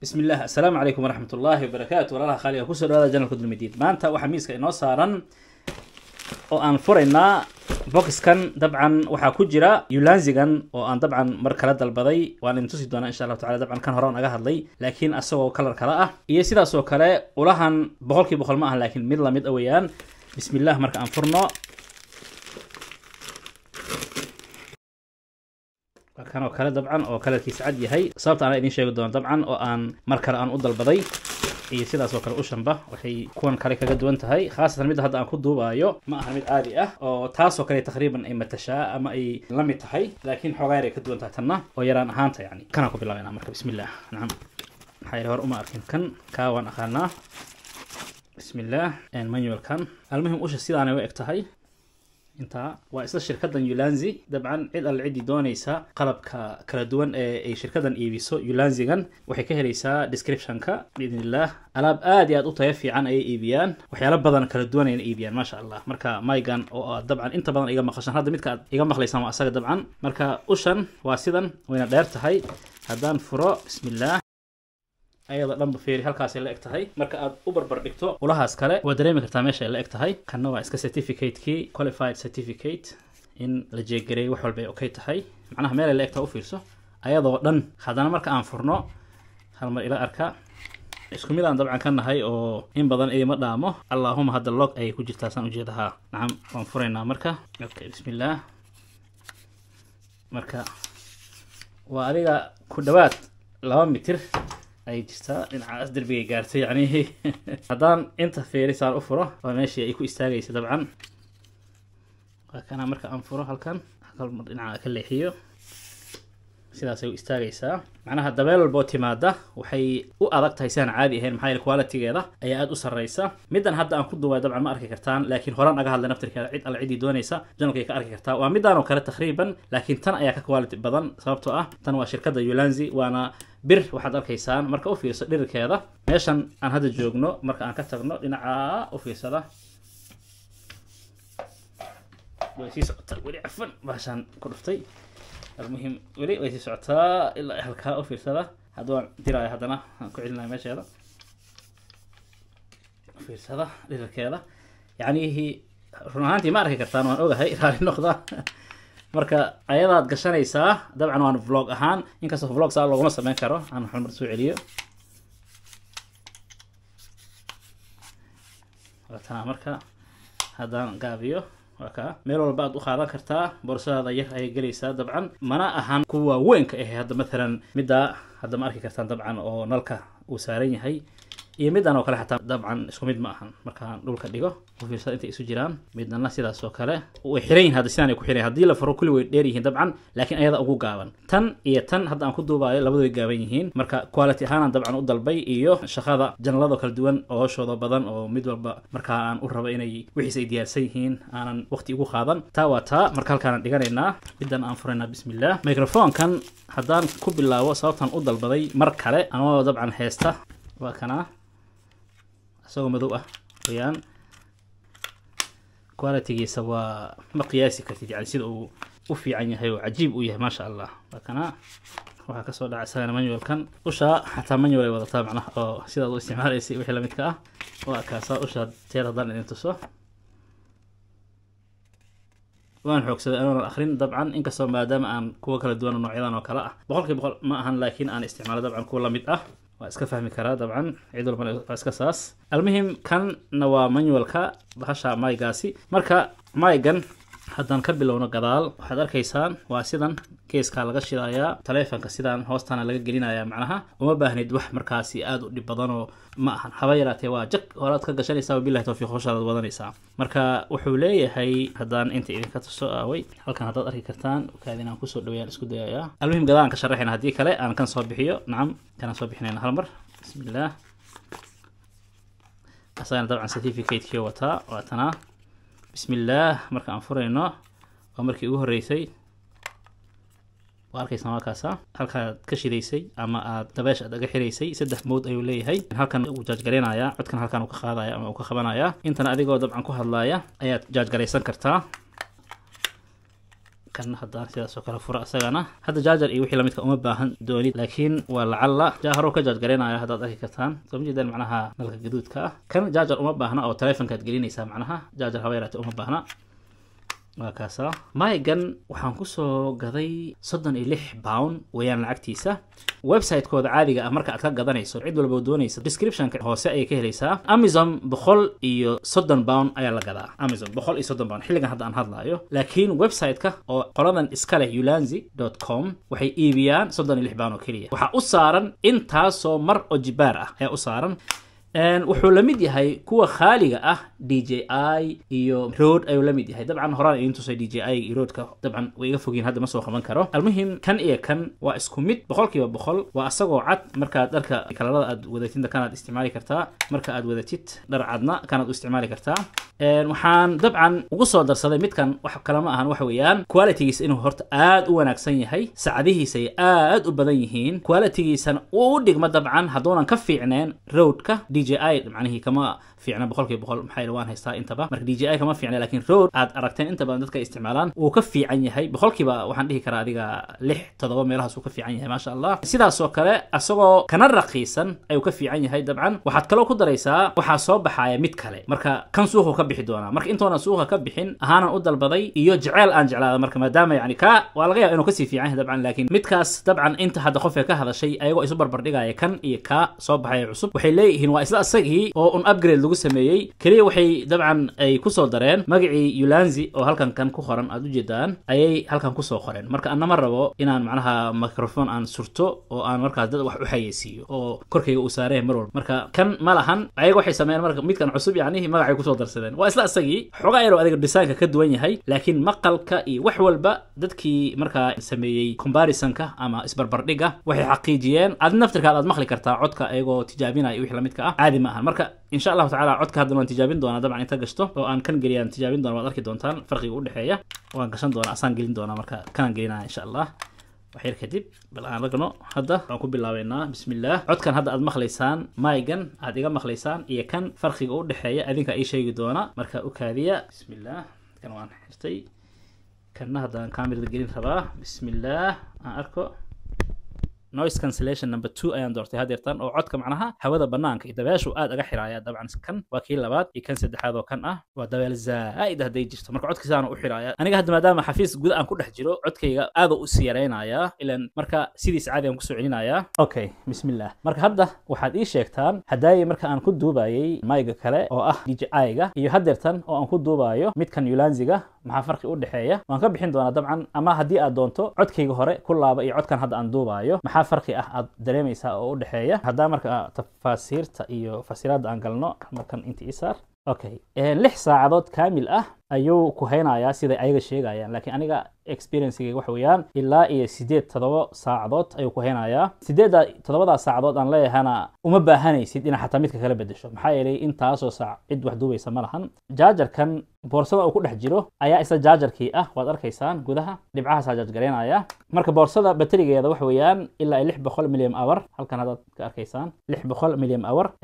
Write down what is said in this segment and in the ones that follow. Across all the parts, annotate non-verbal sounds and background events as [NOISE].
bismi illah assalaamu calaykum waraxmat ullaahi wabarakaatu walaalaha khaaliga kusoo dhawaada janalka dulmidiid maanta waxaa miiska inoo saaran oo aan furaynaa boxkan dabcan waxaa ku jira yulanzigan oo aan dabcan mar kala dalbaday waan idin tusi doonaa insha allahu tacala dabcan kan hore aga hadlay laakiin asagoo kalar kale ah iyo sidaas oo kale ulahan boqolkii boqol ma aha laakiin mid lamid a ah weeyaan bismi marka aan furno kan oo kale dabcan oo kalarkiisa cad yahay sababta anaa idiin sheegi doono dabcan oo aan mar kale aan u dalbaday iyo sidaas oo kale ushanba waxay kuwan kale kaga duwan tahay khaasatan midda hadda aan ku duubaayo ma ahan mid caadi ah oo taasoo kale taqriiban ay matashaa ama ay la mid tahay laakiin xoogaa yar ay ka duwan tahay tanna oo yaraan ahaanta yani kanaan ku bilaabayna marka bismillaah nacam maxaa yidhi hor uma arkin kan kaa waan aqaanaa bismillaah manualkan almuhim usha sidaanay u eg tahay intaa waa isla shirkadan ulanzi dabcan cid alle cidi doonaysa qalabka kala duwan ee ay shirkadan iibiso ulanzigan waxay ka helaysaa descriptionka biidn alaab aad iyo aad u taya fiican ayay iibiyaan waxyaala badan kala duwan ayna iibiyaan maasha allah marka maygan oo aad dabcan inta badan iga maqashaan hadda midka aad iga maqlaysaan waa asaga dabcan marka ushan waa sidan wayna dheer tahay haddaan furo bismillaah ayada dhanba feeri halkaasay la eg tahay marka aad u barbar dhigto ulahaas kale waa dareemi kartaa meesha ay la eg tahay kanna waa iska certificate-kii qualified certificate in la jeegareeyay wax walba ay okay tahay macnaha meel ay la eg tahay u fiirso ayadoo dhan haddana marka aan furno hal mar ila arka isku mid aan dabcan ka nahay oo in badan idima dhaamo allaahuma hadda log ayay ku jirtaa saan ujeedahaa nacam waan furaynaa marka ok bismillaah marka waa adiga ku dhawaad laba mitir ay jirtaa dhinacaas derbigay gaartay yani [LAUGHS] haddaan inta feerisaan u furo waa meeshii ay ku istaagaysa dabcan waa kana marka aan furo halkan halmar dhinaca ka leexiyo sidaasay u istaagaysaa macnaha dabeel walboo timaada waxay u adag tahay si caadi ahayn maxaa yeele qualitigeeda ayaa aada u sarreysa middan hadda aan ku duubay dabcan ma arki kartaan laakiin horaan aga hadla naftirkeeda cid alle ciddii doonaysa janalkay ka arki kartaa waa oo kale takriiban laakiin tan ayaa ka quality badan sababtoo ah tan waa shirkadda ulanzi waana bir waxaad arkaysaan marka u fiirso dhirikeeda meeshan aan hadda joogno marka aan ka tagno dhinacaa u fiirsada way sii socotaa weli cafan baashaan ku dhuftay almuhim weli way sii socotaa ilaa halkaa u fiirsada hadda waan diraya haddana waan ku celinaya meesheeda u fiirsada dhirikeeda yacnihii run ahaantii ma arki kartaan waan ogahay [LAUGHS] raali noqda marka ayadaad gashanaysaa dabcan waan vlog ahaan inkastoo vlog saa ah looguma sameyn karo aan xulmar soo celiyo waatana marka haddaan gaabiyo waa kaa meel walba aad u qaadan kartaa boorsadaada yar ayay gelaysaa dabcan mana ahan kuwa weynka ahe hadda mathalan middaa hadda ma arki kartaan dabcan oo nalka uu saaran yahay iyo midan oo kale xataa dabcan isku mid ma ahan markaan dhulka dhigo ufiirsada intay isu jiraan midnana sidaas oo kale way xiran yihin hadda sidaan ay ku xiran haddii la faro kulli way dheer yihiin dabcan laakiin ayada ugu gaaban tan iyo tan hadda aan ku duubaayo labada way gaaban yihiin marka quality ahaanaan dabcan u dalbay iyo shaqada janalado kala duwan oo hooshooda badan oo mid walba markaa aan u rabo inay wixiis ay diyaarsan yihiin aanan waqti ugu qaadan taa waa taa marka halkaanaan dhiganaynaa midan aan furaynaa bismillah microfonkan haddaan ku bilaabo sababtan u dalbaday mar kale anoo dabcan heesta waa kanaa isagoo madow ah wayaan qualitygiisa waa ma qiyaasi kartid yani sida uu u fiican yahay oo cajiib u yahay maasha allah lakana waxaa kasoo dhaca isagana manuelkan ushaa xataa manual ay wadataa macnaha oo sidaad u isticmaalaysay wixii lamidka ah waa kaasaa ushaa teer haddaan idin tuso waan xoogsaday anoonan akrin dabcan inkastoo maadaama aan kuwo kala duwana noocyadan oo kale ah boqolkii boqol ma ahan laakiin aan isticmaalay dabcan kuwa lamid ah waa iska fahmi karaa dabcan cid walbana waa iska saas almuhim kanna waa manualka bahasha maygaasi marka maygan haddaan ka bilowno gadaal waxaad arkaysaan waa sidan keeskaa laga shidayaa taleefonka sidaan hoostaana laga gelinaya macnaha uma baahnid wax markaasi aada u dhib badanoo ma ahan haba yaraatee waa jag horaad ka gashanaysaa wabilahi tawfiiq hooshadaad wadanaysaa marka wuxuu leeyahay haddaan inta idinka tuso aaway ah, halkan haddaad arki kartaan kaad kusoo dhawayaan isku dayayaa almuhim gadaan ka sharaxayna haddii kale aan kan soo bixiyo nacam kanaan soo bixinayna hal mar bismi illaah asagana dabcan certificateki wataa waatana bismillaah marka aan furayno waa markii ugu horreysay waa arkaysaa markaasa halkaaad ka shidaysay ama aad dabeesha aad aga xiraysay saddex mood ayuu leeyahay halkan uu jaajgaraynayaa codkan halkan uu ka qaadaya ama uu ka qabanaya intana adigoo dabcan ku hadlaaya ayaad jaajgaraysan kartaa kan haddana sidaasoo kale fura isagana hadda jaajar iyo wixii lamidka uma baahan doonid laakiin waa lacalla jaaharow ka jaajgareynayo haddaad arki kartaan soo majeedaan macnaha nalka gaduudka ah kan jaajar uma baahna oo taleefonkaad gelinaysaa macnaha jaajar habayraati uma baahna markaasa mahigan waxaan kusoo gaday soddon iyo lix bound weyaan lacagtiisa website-kooda caadiga ah marka aad ka gadanayso cid walba doonaysa descriptionka hoose ayay ka helaysaa amazon boqol iyo soddon bound ayaa la gadaa amazon boqol iyo soddon bound xilligan hadda aan hadlaayo laakiin website-ka oo qoladan iska leh ulanzi dot com waxay iibiyaan soddon iyo lix pound oo keliya waxaa u saaran intaasoo mar oo jibaar ah ayaa u saaran wuxuu la mid yahay kuwa khaaliga ah d j i iyo road ayuu lamid yahay dabcan horaan idiin tusay d j i iyo roadka dabcan way iga fogyiin hadda ma soo qaban karo almuhim kan iyo kan waa isku mid boqolkiiba boqol waa asagoo cad markaad dharka kalalada aad wadatidna kanaad isticmaali kartaa marka aad wadatid dhar cadna kanaad u isticmaali kartaa waxaan dabcan ugu soo darsaday midkan wax kalama ahan waxa weeyaan qualitigiisa inuu horta aad u wanaagsan yahay sacadihiisay aad u badan yihiin qualitigiisana uu dhigmo dabcan hadduunan ka fiicneen roadka d d j i macnihii kama fiicna boqol boqol maxaa yidhi waan haystaa intaba marka d j i kama fiicna laakiin road aad aragteen inta badan dadka isticmaalaan wuu ka fiican yahay boqolkiiba waxaan dhihi karaa adiga lix todoba meelahaas uu ka fiican yahay maasha allah sidaas kale asagoo kana raqiisan ayuu ka fiican yahay dabcan waxaad kaloo ku daraysaa waxaa soo baxaya mid kale marka kan suuqu ka bixi doonaa marka intoona suuqa ka bixin ahaanan u dalbaday iyo jeceyl aan jeclaada marka maadaama yani ka waa laga yaaba inuu kasii fiican yahay dabcan laakiin midkaas dabcan inta hadda qofee ka hadashay ayagoo isu barbardhigaya kan iyo ka soo baxaya cusub waxay leeyihiin waa isla asagii oo un upgrade lagu sameeyey keliya waxay dabcan ay kusoo dareen magacii ulanzi oo halkan kan ku qoran aada ujeedaan ayay halkan kusoo qoreen marka anama rabo inaan macnaha microfon aan surto oo aan markaas dad wax u xayeysiiyo oo korkayga uu saareen mar walba marka kan ma lahan ayaga waxay sameeyeen marka midkan cusub yani magacay kusoo darsadeen waa isla isagii xoogaa yaroo adiga dhisaanka ka duwan yahay laakiin maqalka iyo wax walba dadkii markaa sameeyey comparisonka ama isbarbardhigga waxay xaqiijiyeen aad naftirkaad aad maqli kartaa codka ayagoo tijaabinaya wix lamidka ah caadi ma ahan marka insha allahu tacala codka haddan waan tijaabin doonaa dabcan inta gashto oo aan kan geliyaan tijaabin doona waad arki doontaan farqiga u dhexeeya waan gashan doonaa asaan gelin doonaa marka kanaan gelinaa insha allah wax kadib bal aan ragno hadda waxaan ku bilaabaynaa bismillaah codkan hadda aad maqlaysaan maygan aad iga maqlaysaan iyo kan farqiga u dhexeeya adinka ii sheegi doona marka u kaadiya bismillaah kan waan xirtay kanna haddaan kamirada gelin rabaa bismillaah aan arko noise cancellation number two ayaan doortay hadeertan oo codka macnaha hawada banaanka iyo dabeeshu aad aga xiraaya dabcan kan waa kii labaad iyo kan saddexaad oo kan ah waa dabeel zaa'id hadday jirto marka codkiisaana u xiraaya aniga hadda maadaama xafiis guda aan ku dhex jiro codkayga aada u is yaraynayaa ilan marka sidiis caadi aan kusoo celinayaa okay bismillah marka hadda waxaad ii sheegtaan haddaaya marka aan ku duubayay mayga kale oo ah d j i-ga iyo hadeertan oo aan ku duubayo midkan yulanziga maxaa farqi u dhexeeya waan ka bixin doonaa dabcan ama haddii aad doonto codkayga hore ku laaba iyo codkan hadda aan duubaayo maxaa farqi ah aad dareemaysaa oo u dhexeeya haddaa marka ah, tafaasiirta iyo fasiraadda aan galno markan inta isaar okay lix saacadood kaamil ah ayuu ku haynayaa siday ayaga sheegayaan laakiin aniga experiencegeyga waxa weeyaan ilaa iyo siddeed todoba saacadood ayuu ku haynayaa siddeedda toddobadaa saacadood aan leeyahana uma baahanaysid inaad xataa midka kala bedasho maxaa yeelay intaasoo saac cid wax duubaysa ma lahan jaajarkan boorsada uu ku dhex jiro ayaa isla jaajarkii ah waad arkaysaan gudaha dhibcahaasaa jaajgareynaya marka boorsada baterigeeda waxa weeyaan ilaa iyo lix boqol milyan awar halkan haddaad ka arkaysaan lix boqol milyan awar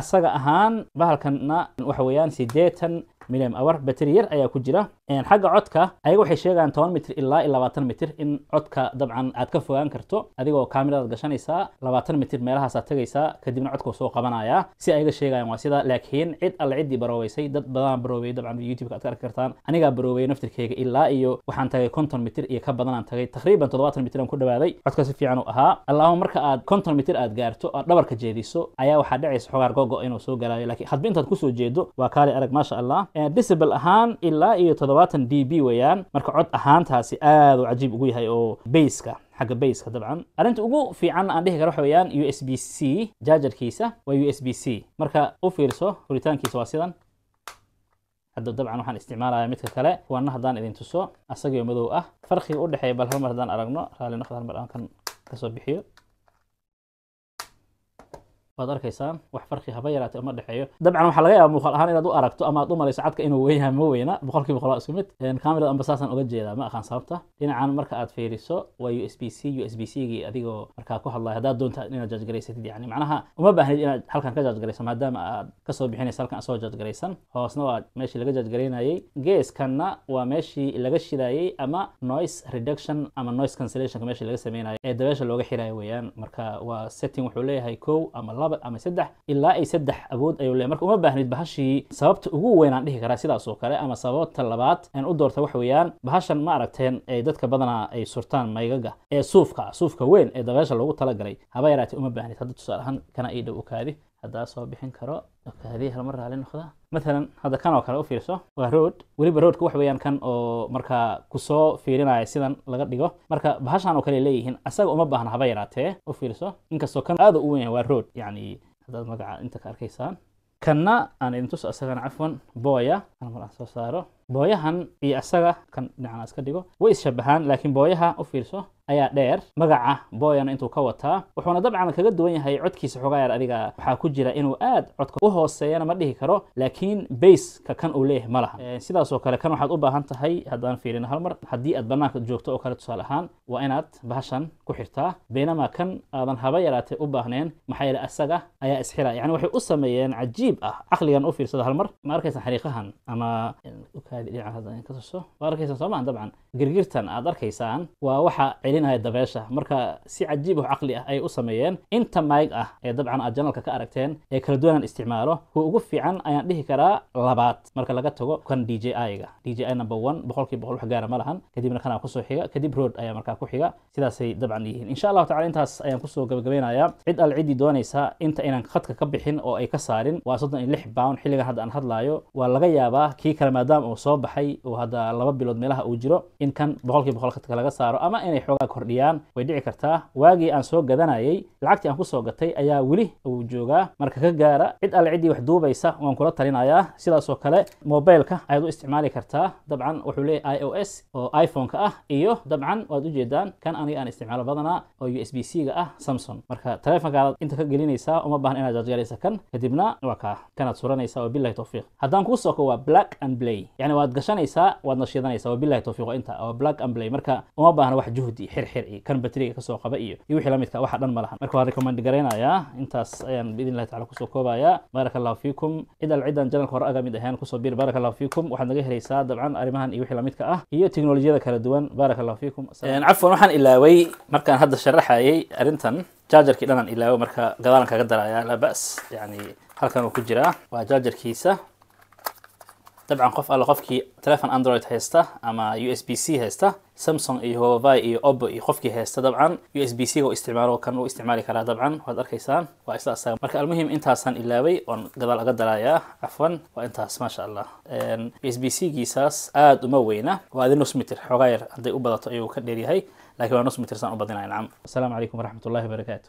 asaga ahaan bahalkanna waxa weeyaan siddeetan miliam awar bateri yar ayaa ku jira xagga codka ayaga waxay sheegaan toban mitir ilaa iyo labaatan mitir in codka dabcan aad ka fogaan karto adigoo kamiradaad gashanaysaa labaatan mitir meelahaasaad tagaysaa kadibna codkuu soo qabanayaa si ayaga sheegayaan waa sida laakiin cid alle ciddii barooweysay dad badanaan barooweyay dabcan youtubeka aad ka arki kartaan anigaa barooweeyay naftirkeyga ilaa iyo waxaan tagay konton mitir iyo ka badanaan tagay taqriiban toddobaatan mitir aan ku dhawaaday codka si fiican uu ahaa allaahuma marka aad konton mitir aad gaarto aad dhabarka jeediso ayaa waxaa dhacaysa xogaar gogo inuu soo galaayo laakiin hadba intaad kusoo jeedo waa kaali arag maasha allah disibl ahaan ilaa iyo toddobaatan d b weeyaan marka cod ahaantaasi aad u cajiib ugu yahay oo baska xagga baska dabcan arrinta ugu fiican aan dhihi kara waxa weeyaan u s b c jaajarkiisa waa u s b c marka u fiirso furitaankiisa waa sidan hadda dabcan waxaan isticmaalaya midka kale kuwana haddaan idin tuso asagiyo madow ah farkiga u dhexeeya bal hal haddaan aragno raali noqda hal mar kasoo bixiyo waad arkaysaa wax farki haba yaraate uma dhexeeyo dabcan waxaa laga yaaba muuqaal ahaan inaad u aragto ama aad u cadka inuu weynyahay ma weyna boqolkii boqol waa isku mid camerad amba saasaan uga jeedaa ma aqaan sababta dhinacan marka aad fiiriso waa u s b c u s b c gii adigoo markaa ku hadlayo haddaad doonta inaad jaajgaraysatid yani macnaha uma baahnid inaad halkan ka jaajgarayso maadaama aad kasoo bixinaysa halkan asoo jaajgaraysan hoosna waa meeshii laga jaajgaraynayey geeskanna waa meeshii laga shidaayey ama noise reduction ama noise cancellationka meeshii laga sameynayo ee dabeesha looga xirayo weeyaan marka waa setting wuxuu leeyahay kow ama laba laba ama saddex ilaa ay saddex awood ayuu leeya marka uma baahnid bahashii sababta ugu weynaan dhihi karaa sidaas oo kale ama sababta labaad aan u doorta wax weeyaan bahashan ma aragteen ee dadka badanaa ay surtaan maygaga ee suufka suufka weyn ee dabeesha loogu talagalay haba yaraatee uma baahnid hadda tusaale ahaan kana ii dhow okaadi haddaa soo bixin karo okaadi halmar raali noqda mathalan hadda kan oo kale u fiirso waa road weliba roadka wax weeyaan kan oo markaa kusoo fiirinaya sidan laga dhigo marka bahashan oo kale leeyihiin asaga uma baahna haba yaraatee u fiirso inkastoo kan aada u wenyahay waa road yacni haddaad magaca inta ka arkaysaan kanna aan idin tuso asagana cafwan booya an aan soo saaro booyahan iyo asaga kan dhinacan iska dhigo way isshabahaan shabahaan laakiin booyaha u fiirso ayaa dheer magaca booyana intuu ka wataa wuxuuna dabcan kaga duwan yahay codkiisa xoogaa yar adiga waxaa ku jira inuu aad codka u hooseeyana ma dhihi karo laakiin beyska kan uu leeyahay ma laha sidaasoo kale kan waxaad u baahan tahay haddaan fiirino halmar haddii aad bannaanka joogto oo kale tusaale ahaan waa inaad bahashan ku xirtaa beynamaa kan aadan haba yaraatee u baahneen maxaa yeele asaga ayaa isxira yani waxay u sameeyeen cajiib ah caqligan u fiirsada halmar mar ma arkaysan xariiqahan ama ukaadi dhinaca hadda ma arkaysan soomaa dabcan girgirtan aad arkaysaan waa waxa daadinaya dabeesha marka si cajiib wax caqli ah ayay u sameeyeen inta maayg ah ee dabcan aad janalka ka aragteen ee kala duwan isticmaalo kuwa ugu fiican ayaan dhihi karaa labaad marka laga tago kan d j i-ga d j i number one boqolkiiba boqol wax gaara ah ma lahan kadibna kanaa kusoo xiga kadib road ayaa markaa ku xiga sidaasay dabcan yihiin insha allahu tacala intaas ayaan kusoo gabagabeynayaa cid al ciddii doonaysa inta inaan khadka ka bixin oo ay ka saarin waa soddon iyo lix bound xilligan hadda aan hadlaayo waa laga yaabaa kii kale maadaama uu soo baxay uu hadda laba bilood meelaha uu jiro in kan boqolkiiba boqol khadka laga saaro ama inay xoogaa kordhiyaan way dhici kartaa waagii aan soo gadanayay lacagtii aan kusoo gatay ayaa weli uu joogaa marka ka gaara cid alle ciddii wax duubaysa waan kula talinayaa sidaasoo kale mobileka ayaad u isticmaali kartaa dabcan wuxuu leeyahy i o s oo iphone-ka ah iyo dabcan waad ujeedaan kan aniga aan isticmaalo badanaa oo u s b c ga ah samson marka taleefonkaadaad inta ka gelinaysaa uma baahan inaad jaajgalaysa kan kadibna waa kaa kanaad suranaysaa wabilahi towfiiq haddaan kuu soko waa black and play yani waad gashanaysaa waad nashiidanaysaa wabilahi towfiiq oo inta waa black and play marka uma baahan wax juhdi xirxir iyo kan batriga kasoo qaba iyo iyo wixii lamidka waxa dhan ma lahan marka waan recommend garaynayaa intaas ayaan biidn illahi tacala kusoo koobayaa baaraka allahu fiikum cid al cidan janalka hore aga mid ahaan kusoo biir baaraka allahu fiikum waxaad naga helaysaa dabcan arrimahan iyo wixii lamidka ah iyo teknolojiyada kala duwan baaraka allahu fiikum cafwan waxaan ilaaway markaan hadda sharaxayay arrintan jaajarkii dhanaan ilaawo marka gadaalan kaga daraya laa bas yani halkan uu ku jiraa waa jaajarkiisa dabcan qof alle qofkii telefon android haysta ama u s b c haysta samsung iyo hubavi iyo obo iyo qofkii haysta dabcan u s b c ga isticmaalo kan u isticmaali karaa dabcan waad arkaysaan waa isla marka almuhim intaasaan ilaabay oon gadaal aga dalayaa cafwan waa intaas maasha allah u s b c giisaas aada uma weyna waa adi nus mitir xoogaa yar hadday u badato ayuu ka dheeryahay lakiin waa nus mitir saan u badinaya nacam assalaamu calaykum waraxmat wabarakaatu